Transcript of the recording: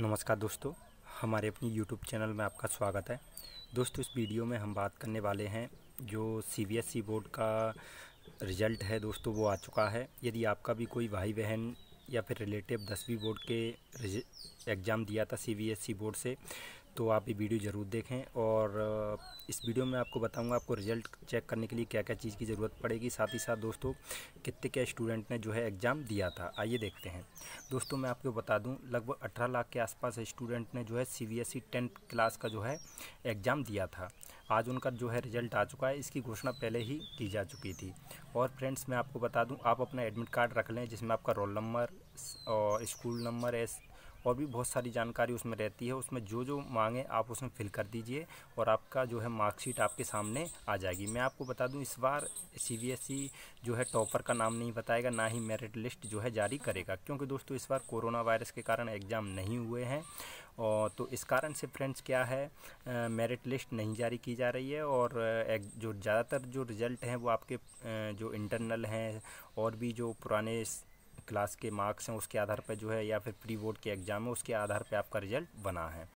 नमस्कार दोस्तों हमारे अपनी यूट्यूब चैनल में आपका स्वागत है दोस्तों इस वीडियो में हम बात करने वाले हैं जो ई e बोर्ड का रिज़ल्ट है दोस्तों वो आ चुका है यदि आपका भी कोई भाई बहन या फिर रिलेटिव दसवीं बोर्ड के एग्ज़ाम दिया था ई e बोर्ड से तो आप ये वीडियो ज़रूर देखें और इस वीडियो में आपको बताऊंगा आपको रिजल्ट चेक करने के लिए क्या क्या चीज़ की ज़रूरत पड़ेगी साथ ही साथ दोस्तों कितने क्या स्टूडेंट ने जो है एग्ज़ाम दिया था आइए देखते हैं दोस्तों मैं आपको बता दूं लगभग 18 लाख के आसपास स्टूडेंट ने जो है सी बी एस क्लास का जो है एग्ज़ाम दिया था आज उनका जो है रिजल्ट आ चुका है इसकी घोषणा पहले ही की जा चुकी थी और फ्रेंड्स मैं आपको बता दूँ आप अपना एडमिट कार्ड रख लें जिसमें आपका रोल नंबर और स्कूल नंबर एस और भी बहुत सारी जानकारी उसमें रहती है उसमें जो जो मांगे आप उसमें फिल कर दीजिए और आपका जो है मार्कशीट आपके सामने आ जाएगी मैं आपको बता दूं इस बार सी e जो है टॉपर का नाम नहीं बताएगा ना ही मेरिट लिस्ट जो है जारी करेगा क्योंकि दोस्तों इस बार कोरोना वायरस के कारण एग्ज़ाम नहीं हुए हैं और तो इस कारण से फ्रेंड्स क्या है मेरिट लिस्ट नहीं जारी की जा रही है और एक जो ज़्यादातर जो रिज़ल्ट हैं वो आपके जो इंटरनल हैं और भी जो पुराने क्लास के मार्क्स हैं उसके आधार पर जो है या फिर प्री बोर्ड के एग्ज़ाम है उसके आधार पर आपका रिज़ल्ट बना है